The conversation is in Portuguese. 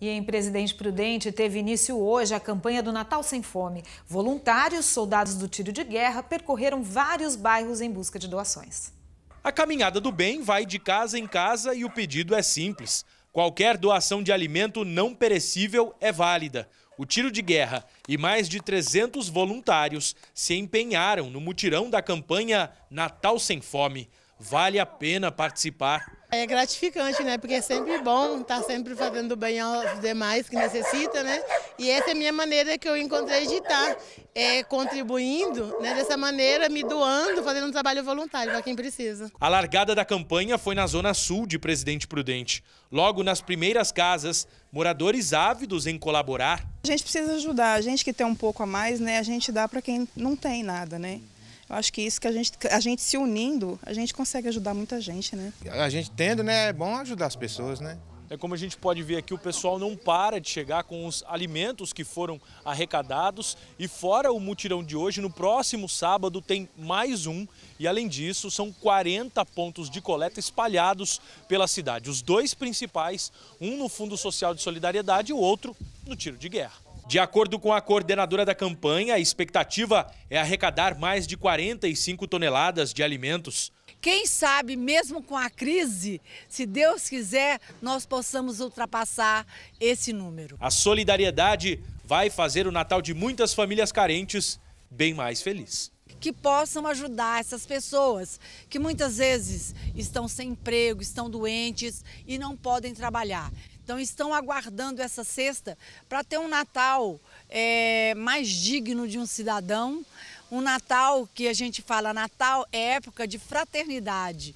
E em Presidente Prudente teve início hoje a campanha do Natal Sem Fome. Voluntários, soldados do tiro de guerra, percorreram vários bairros em busca de doações. A caminhada do bem vai de casa em casa e o pedido é simples. Qualquer doação de alimento não perecível é válida. O tiro de guerra e mais de 300 voluntários se empenharam no mutirão da campanha Natal Sem Fome. Vale a pena participar. É gratificante, né? Porque é sempre bom estar tá sempre fazendo bem aos demais que necessitam, né? E essa é a minha maneira que eu encontrei de estar tá, é, contribuindo, né? Dessa maneira, me doando, fazendo um trabalho voluntário para quem precisa. A largada da campanha foi na Zona Sul de Presidente Prudente. Logo nas primeiras casas, moradores ávidos em colaborar. A gente precisa ajudar, a gente que tem um pouco a mais, né? A gente dá para quem não tem nada, né? Eu acho que isso que a gente, a gente se unindo, a gente consegue ajudar muita gente, né? A gente tendo, né? É bom ajudar as pessoas, né? É como a gente pode ver aqui, o pessoal não para de chegar com os alimentos que foram arrecadados. E fora o mutirão de hoje, no próximo sábado tem mais um. E além disso, são 40 pontos de coleta espalhados pela cidade. Os dois principais, um no Fundo Social de Solidariedade e o outro no Tiro de Guerra. De acordo com a coordenadora da campanha, a expectativa é arrecadar mais de 45 toneladas de alimentos. Quem sabe, mesmo com a crise, se Deus quiser, nós possamos ultrapassar esse número. A solidariedade vai fazer o Natal de muitas famílias carentes bem mais feliz que possam ajudar essas pessoas que muitas vezes estão sem emprego, estão doentes e não podem trabalhar. Então estão aguardando essa sexta para ter um Natal é, mais digno de um cidadão, um Natal que a gente fala Natal é época de fraternidade,